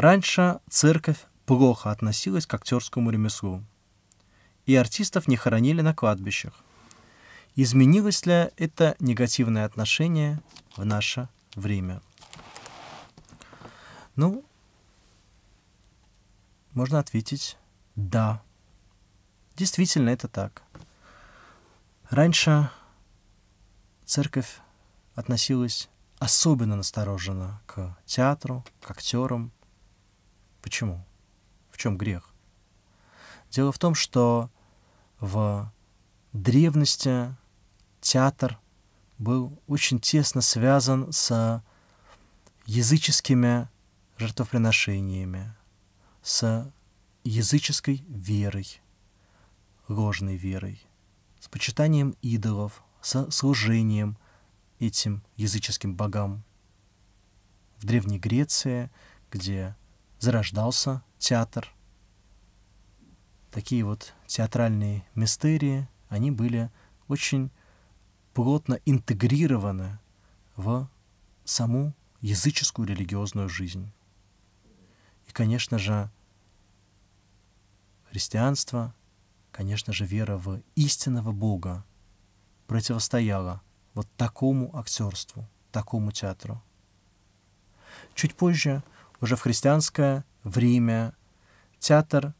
Раньше церковь плохо относилась к актерскому ремеслу, и артистов не хоронили на кладбищах. Изменилось ли это негативное отношение в наше время? Ну, можно ответить «да». Действительно, это так. Раньше церковь относилась особенно настороженно к театру, к актерам – Почему? В чем грех? Дело в том, что в древности театр был очень тесно связан с языческими жертвоприношениями, с языческой верой, ложной верой, с почитанием идолов, со служением этим языческим богам. В Древней Греции, где зарождался театр. Такие вот театральные мистерии, они были очень плотно интегрированы в саму языческую религиозную жизнь. И, конечно же, христианство, конечно же, вера в истинного Бога противостояла вот такому актерству, такому театру. Чуть позже уже в христианское время театр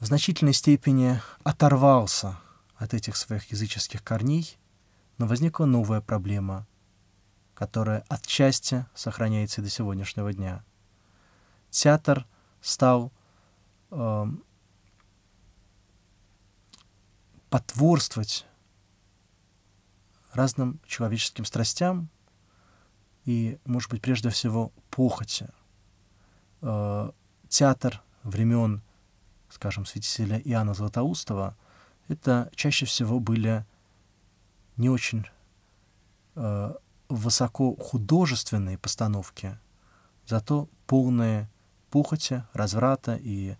в значительной степени оторвался от этих своих языческих корней, но возникла новая проблема, которая отчасти сохраняется и до сегодняшнего дня. Театр стал э, потворствовать разным человеческим страстям и, может быть, прежде всего, похоти. Э, театр времен, скажем, святителя Иоанна Златоустова, это чаще всего были не очень э, высоко художественные постановки, зато полные похоти, разврата и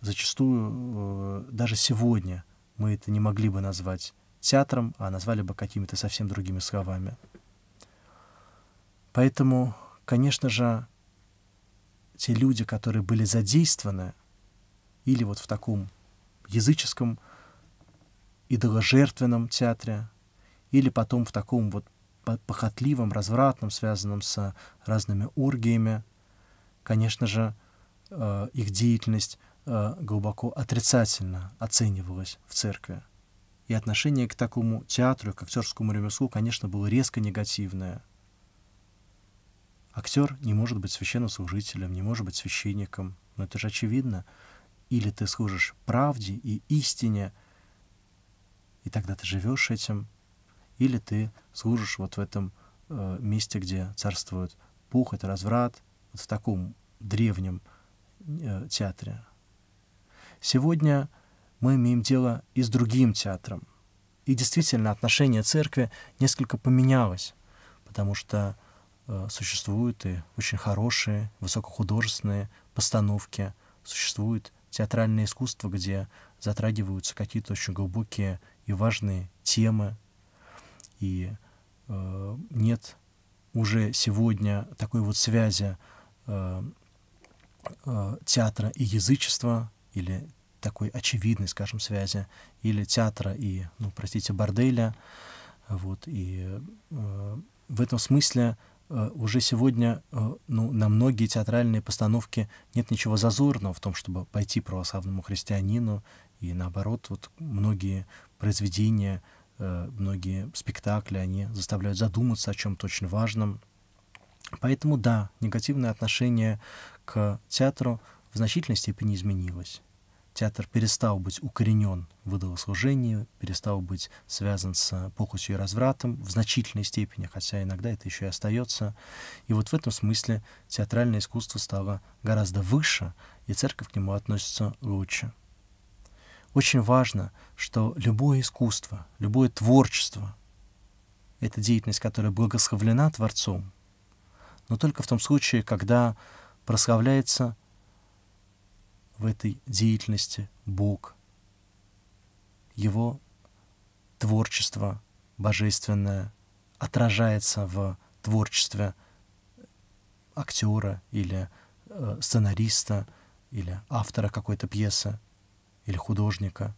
зачастую э, даже сегодня мы это не могли бы назвать театром, а назвали бы какими-то совсем другими словами. Поэтому конечно же, те люди, которые были задействованы, или вот в таком языческом идоложертвенном театре, или потом в таком вот похотливом, развратном, связанном с разными оргиями, конечно же, э, их деятельность э, глубоко отрицательно оценивалась в церкви. И отношение к такому театру, к актерскому ремеслу, конечно, было резко негативное. Актер не может быть священнослужителем, не может быть священником. Но это же очевидно. Или ты служишь правде и истине, и тогда ты живешь этим. Или ты служишь вот в этом э, месте, где царствует пух, это разврат, вот в таком древнем э, театре. Сегодня мы имеем дело и с другим театром. И действительно отношение церкви несколько поменялось, потому что Э, существуют и очень хорошие, высокохудожественные постановки, существует театральное искусство, где затрагиваются какие-то очень глубокие и важные темы, и э, нет уже сегодня такой вот связи э, э, театра и язычества, или такой очевидной, скажем, связи, или театра и, ну, простите, борделя, вот, и э, в этом смысле Э, уже сегодня э, ну, на многие театральные постановки нет ничего зазорного в том, чтобы пойти православному христианину, и наоборот, вот многие произведения, э, многие спектакли, они заставляют задуматься о чем-то очень важном. Поэтому да, негативное отношение к театру в значительной степени изменилось театр перестал быть укоренен в идолослужении, перестал быть связан с похотью и развратом в значительной степени, хотя иногда это еще и остается. И вот в этом смысле театральное искусство стало гораздо выше, и церковь к нему относится лучше. Очень важно, что любое искусство, любое творчество — это деятельность, которая благословлена Творцом, но только в том случае, когда прославляется в этой деятельности Бог, его творчество божественное отражается в творчестве актера или э, сценариста или автора какой-то пьесы или художника.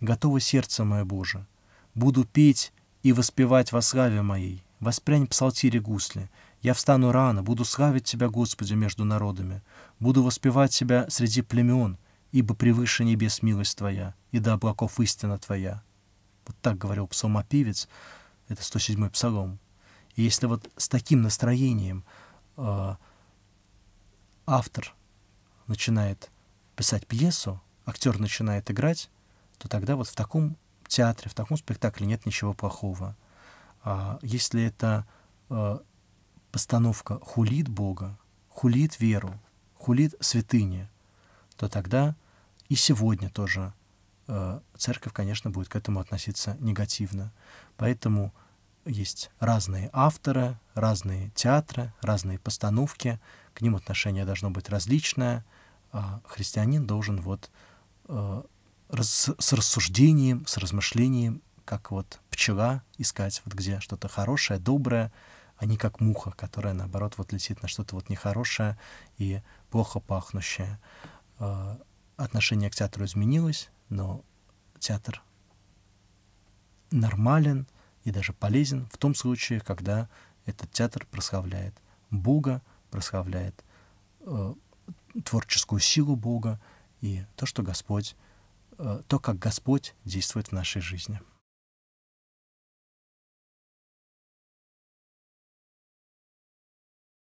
Готово сердце мое Боже, буду петь и воспевать во славе моей, воспрянь псалтире гусли — я встану рано, буду славить Тебя, Господи, между народами, буду воспевать Тебя среди племен, ибо превыше небес милость Твоя, и до облаков истина Твоя». Вот так говорил псалмопевец, это 107-й псалом. И если вот с таким настроением э, автор начинает писать пьесу, актер начинает играть, то тогда вот в таком театре, в таком спектакле нет ничего плохого. А если это э, постановка хулит Бога, хулит веру, хулит святыни, то тогда и сегодня тоже э, церковь, конечно, будет к этому относиться негативно. Поэтому есть разные авторы, разные театры, разные постановки, к ним отношение должно быть различное, а христианин должен вот э, раз, с рассуждением, с размышлением, как вот пчела, искать вот где что-то хорошее, доброе, а не как муха, которая, наоборот, вот летит на что-то вот нехорошее и плохо пахнущее. А, отношение к театру изменилось, но театр нормален и даже полезен в том случае, когда этот театр прославляет Бога, прославляет э, творческую силу Бога и то, что Господь, э, то, как Господь действует в нашей жизни.